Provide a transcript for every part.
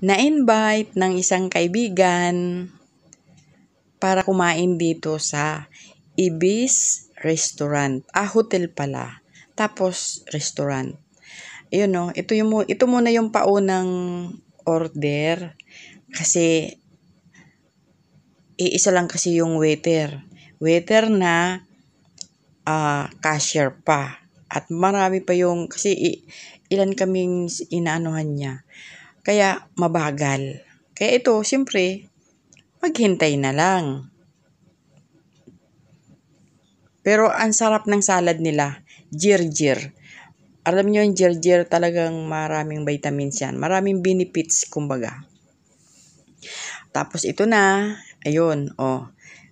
na-invite ng isang kaibigan para kumain dito sa Ibis Restaurant. Ah, hotel pala. Tapos, restaurant. Ayun no, ito, yung, ito muna yung paunang order. Kasi, iisa lang kasi yung waiter. Waiter na uh, cashier pa. At marami pa yung, kasi ilan kaming inaanuhan niya. Kaya mabagal. Kaya ito, siyempre, maghintay na lang. Pero ang sarap ng salad nila, jirjir. Alam nyo yung jirjir talagang maraming vitamins yan. Maraming benefits, kumbaga. Tapos ito na, ayun, oh.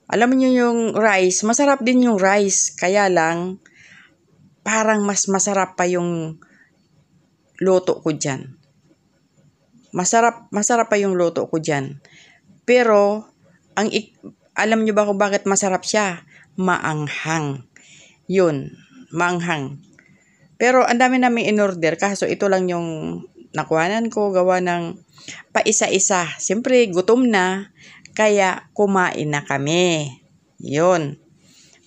Alam nyo yung rice, masarap din yung rice. Kaya lang, parang mas masarap pa yung loto ko dyan. Masarap, masarap pa yung luto ko diyan Pero, ang alam niyo ba kung bakit masarap siya? Maanghang. Yun, maanghang. Pero ang dami namin in-order, kaso ito lang yung nakuhanan ko, gawa ng paisa-isa. Siyempre, gutom na, kaya kumain na kami. Yun.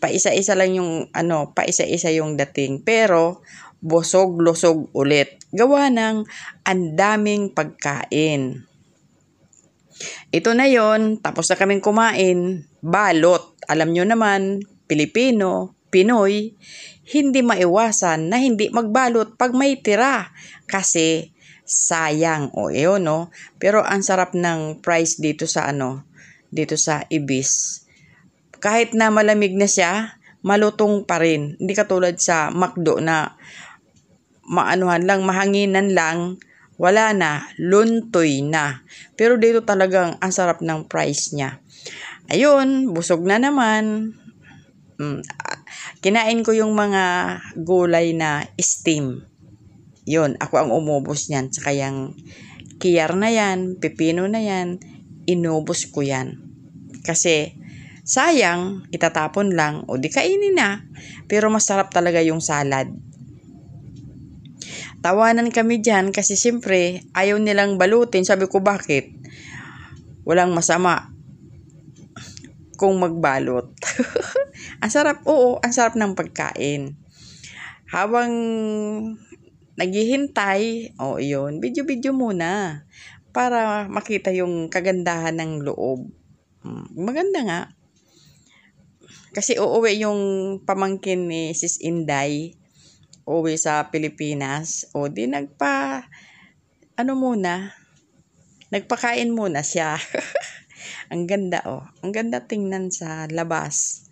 Paisa-isa lang yung, ano, paisa-isa yung dating. Pero, busog-lusog ulit gawa ng andaming pagkain. Ito na yon, tapos na kaming kumain, balot. Alam nyo naman, Pilipino, Pinoy, hindi maiwasan na hindi magbalot pag may tira kasi sayang o iyon no. Pero ang sarap ng price dito sa ano, dito sa Ibis. Kahit na malamig na siya, malutong pa rin. Hindi katulad sa McDo na maanuhan lang, mahanginan lang, wala na, luntoy na. Pero dito talagang ang sarap ng price niya. Ayun, busog na naman. Mm, ah, kinain ko yung mga gulay na steam. Yun, ako ang umubos niyan. Tsaka yung kiyar na yan, pipino na yan, inubos ko yan. Kasi sayang, itatapon lang, o di kainin na. Pero masarap talaga yung salad Tawanan kami dyan kasi siyempre ayaw nilang balutin. Sabi ko bakit? Walang masama kung magbalot. ang sarap, oo, ang sarap ng pagkain. Habang naghihintay, o oh, yun, video-video muna para makita yung kagandahan ng loob. Hmm, maganda nga. Kasi uuwi yung pamangkin ni Sis Inday uwi sa Pilipinas, o di nagpa, ano muna, nagpakain muna siya. ang ganda oh. Ang ganda tingnan sa labas.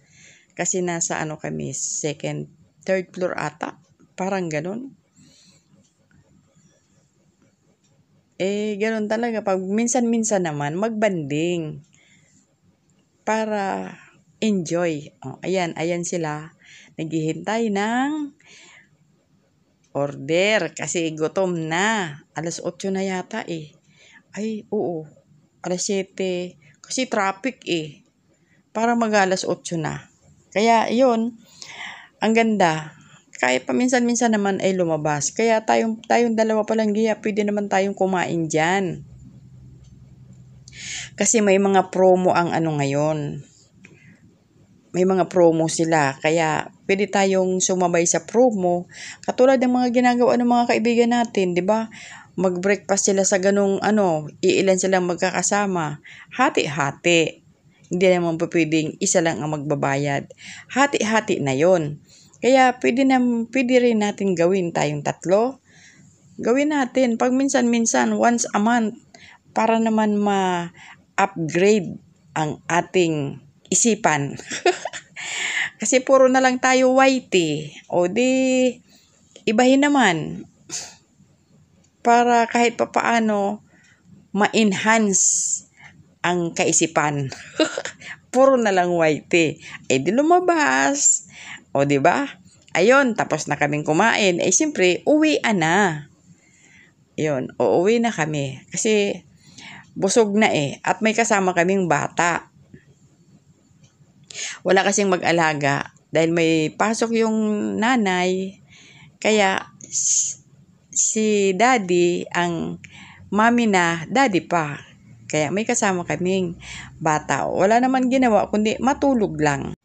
Kasi nasa ano kami, second, third floor ata. Parang ganun. Eh, ganun talaga. Pag minsan-minsan naman, magbanding. Para enjoy. Oh, ayan, ayan sila. Naghihintay ng order kasi gutom na. Alas 8 na yata eh. Ay, oo. Alas 7. Kasi traffic eh. Para mag alas 8 na. Kaya yun, ang ganda. Kahit paminsan-minsan naman ay lumabas. Kaya tayong, tayong dalawa palang giya, pwede naman tayong kumain dyan. Kasi may mga promo ang ano ngayon may mga promo sila. Kaya pwede tayong sumabay sa promo. Katulad ng mga ginagawa ng mga kaibigan natin, di ba? Mag-breakfast sila sa ganung ano, iilan silang magkakasama. Hati-hati. Hindi naman pa pwedeng isa lang ang magbabayad. Hati-hati na yon. Kaya pwede, na, pwede rin natin gawin tayong tatlo. Gawin natin. Pag minsan-minsan, once a month, para naman ma-upgrade ang ating isipan. Kasi puro na lang tayo whitey. Eh. O di, ibahin naman. Para kahit papaano, ma-enhance ang kaisipan. puro na lang whitey. eh. Eh di lumabas. O di ba? Ayun, tapos na kaming kumain. Eh siyempre, uwi na. Yun, uuwi na kami. Kasi busog na eh. At may kasama kaming bata wala kasing mag-alaga dahil may pasok yung nanay. Kaya si daddy ang mami na daddy pa. Kaya may kasama kaming bata. Wala naman ginawa kundi matulog lang.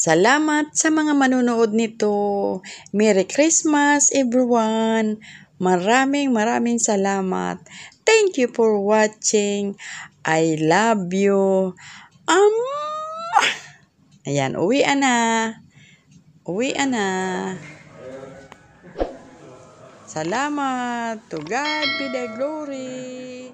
Salamat sa mga manunood nito. Merry Christmas everyone. Maraming maraming salamat. Thank you for watching. I love you. Um Ayan, uwi na. Uwi na. Salamat. To God be the glory.